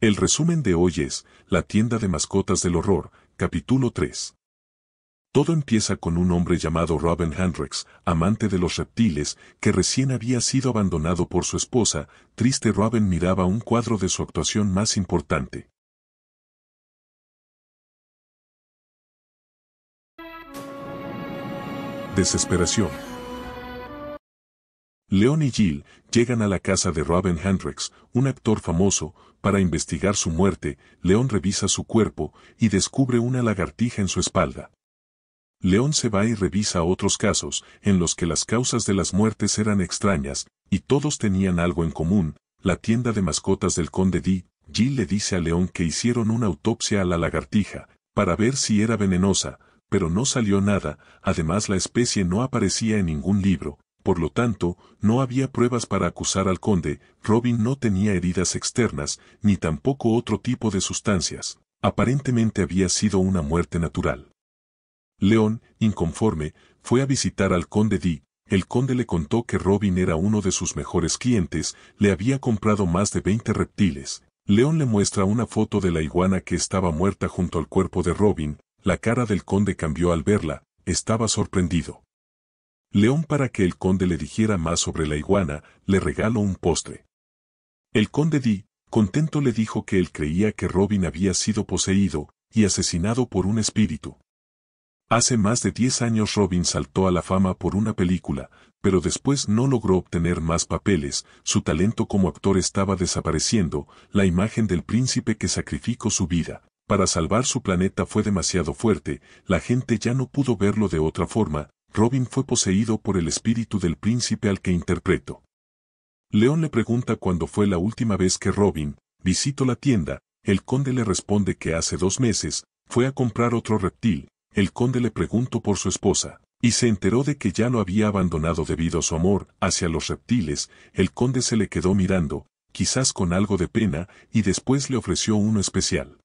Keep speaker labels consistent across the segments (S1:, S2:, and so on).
S1: El resumen de hoy es, La tienda de mascotas del horror, capítulo 3. Todo empieza con un hombre llamado Robin Hendricks, amante de los reptiles, que recién había sido abandonado por su esposa, triste Robin miraba un cuadro de su actuación más importante. Desesperación. León y Jill llegan a la casa de Robin Hendricks, un actor famoso, para investigar su muerte, León revisa su cuerpo y descubre una lagartija en su espalda. León se va y revisa otros casos, en los que las causas de las muertes eran extrañas, y todos tenían algo en común, la tienda de mascotas del conde D. Jill le dice a León que hicieron una autopsia a la lagartija, para ver si era venenosa, pero no salió nada, además la especie no aparecía en ningún libro, por lo tanto, no había pruebas para acusar al conde, Robin no tenía heridas externas, ni tampoco otro tipo de sustancias. Aparentemente había sido una muerte natural. León, inconforme, fue a visitar al conde Dee, El conde le contó que Robin era uno de sus mejores clientes, le había comprado más de 20 reptiles. León le muestra una foto de la iguana que estaba muerta junto al cuerpo de Robin, la cara del conde cambió al verla, estaba sorprendido. León para que el conde le dijera más sobre la iguana, le regaló un postre. El conde Di, contento le dijo que él creía que Robin había sido poseído y asesinado por un espíritu. Hace más de diez años Robin saltó a la fama por una película, pero después no logró obtener más papeles, su talento como actor estaba desapareciendo, la imagen del príncipe que sacrificó su vida, para salvar su planeta fue demasiado fuerte, la gente ya no pudo verlo de otra forma, Robin fue poseído por el espíritu del príncipe al que interpreto. León le pregunta cuándo fue la última vez que Robin visitó la tienda, el conde le responde que hace dos meses, fue a comprar otro reptil, el conde le preguntó por su esposa, y se enteró de que ya lo había abandonado debido a su amor hacia los reptiles, el conde se le quedó mirando, quizás con algo de pena, y después le ofreció uno especial.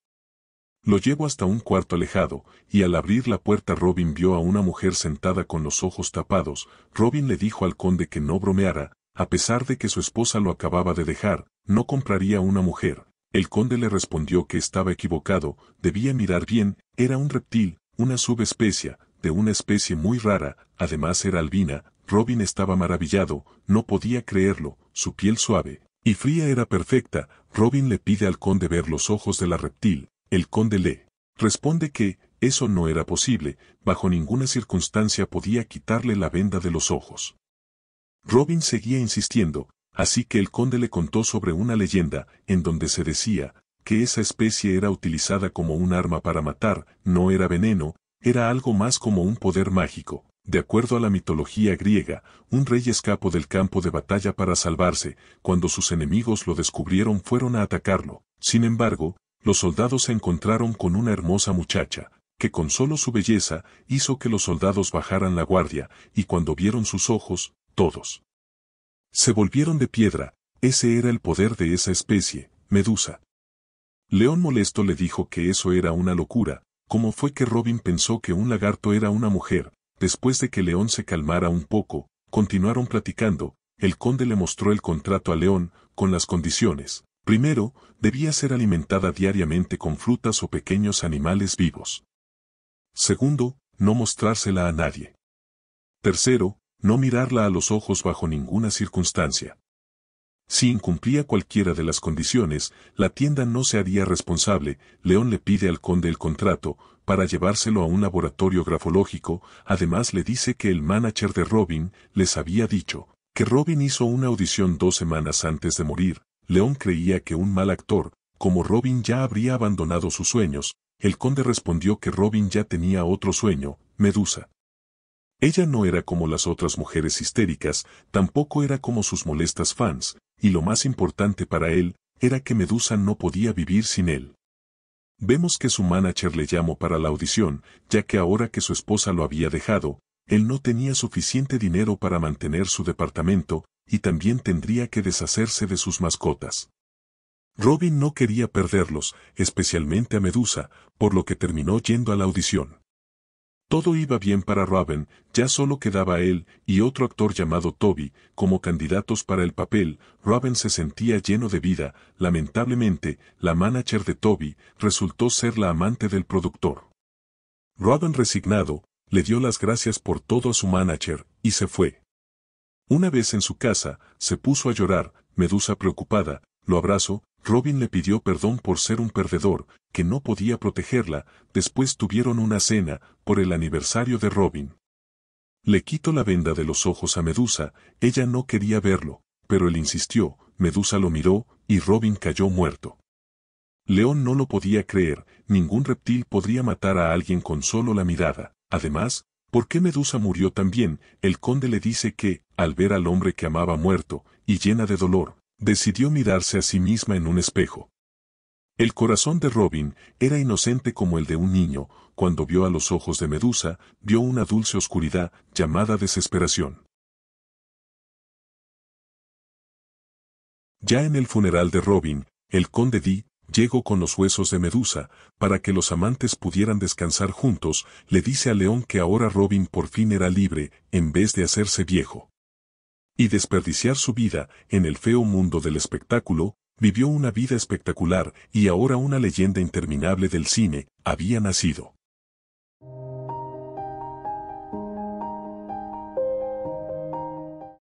S1: Lo llevó hasta un cuarto alejado, y al abrir la puerta Robin vio a una mujer sentada con los ojos tapados. Robin le dijo al conde que no bromeara, a pesar de que su esposa lo acababa de dejar, no compraría una mujer. El conde le respondió que estaba equivocado, debía mirar bien, era un reptil, una subespecie, de una especie muy rara, además era albina, Robin estaba maravillado, no podía creerlo, su piel suave y fría era perfecta, Robin le pide al conde ver los ojos de la reptil, el conde le responde que eso no era posible, bajo ninguna circunstancia podía quitarle la venda de los ojos. Robin seguía insistiendo, así que el conde le contó sobre una leyenda, en donde se decía, que esa especie era utilizada como un arma para matar, no era veneno, era algo más como un poder mágico. De acuerdo a la mitología griega, un rey escapó del campo de batalla para salvarse, cuando sus enemigos lo descubrieron fueron a atacarlo. Sin embargo, los soldados se encontraron con una hermosa muchacha, que con solo su belleza hizo que los soldados bajaran la guardia, y cuando vieron sus ojos, todos se volvieron de piedra, ese era el poder de esa especie, Medusa. León molesto le dijo que eso era una locura, como fue que Robin pensó que un lagarto era una mujer, después de que León se calmara un poco, continuaron platicando, el conde le mostró el contrato a León, con las condiciones, Primero, debía ser alimentada diariamente con frutas o pequeños animales vivos. Segundo, no mostrársela a nadie. Tercero, no mirarla a los ojos bajo ninguna circunstancia. Si incumplía cualquiera de las condiciones, la tienda no se haría responsable, León le pide al conde el contrato, para llevárselo a un laboratorio grafológico, además le dice que el manager de Robin les había dicho, que Robin hizo una audición dos semanas antes de morir, León creía que un mal actor, como Robin ya habría abandonado sus sueños, el conde respondió que Robin ya tenía otro sueño, Medusa. Ella no era como las otras mujeres histéricas, tampoco era como sus molestas fans, y lo más importante para él, era que Medusa no podía vivir sin él. Vemos que su manager le llamó para la audición, ya que ahora que su esposa lo había dejado, él no tenía suficiente dinero para mantener su departamento, y también tendría que deshacerse de sus mascotas. Robin no quería perderlos, especialmente a Medusa, por lo que terminó yendo a la audición. Todo iba bien para Robin, ya solo quedaba él y otro actor llamado Toby como candidatos para el papel. Robin se sentía lleno de vida, lamentablemente, la manager de Toby resultó ser la amante del productor. Robin resignado, le dio las gracias por todo a su manager y se fue. Una vez en su casa, se puso a llorar, Medusa preocupada, lo abrazó, Robin le pidió perdón por ser un perdedor, que no podía protegerla, después tuvieron una cena, por el aniversario de Robin. Le quitó la venda de los ojos a Medusa, ella no quería verlo, pero él insistió, Medusa lo miró, y Robin cayó muerto. León no lo podía creer, ningún reptil podría matar a alguien con solo la mirada, además, ¿Por qué Medusa murió también? El conde le dice que, al ver al hombre que amaba muerto, y llena de dolor, decidió mirarse a sí misma en un espejo. El corazón de Robin era inocente como el de un niño, cuando vio a los ojos de Medusa, vio una dulce oscuridad llamada desesperación. Ya en el funeral de Robin, el conde Di Llego con los huesos de Medusa, para que los amantes pudieran descansar juntos, le dice a León que ahora Robin por fin era libre, en vez de hacerse viejo. Y desperdiciar su vida, en el feo mundo del espectáculo, vivió una vida espectacular y ahora una leyenda interminable del cine, había nacido.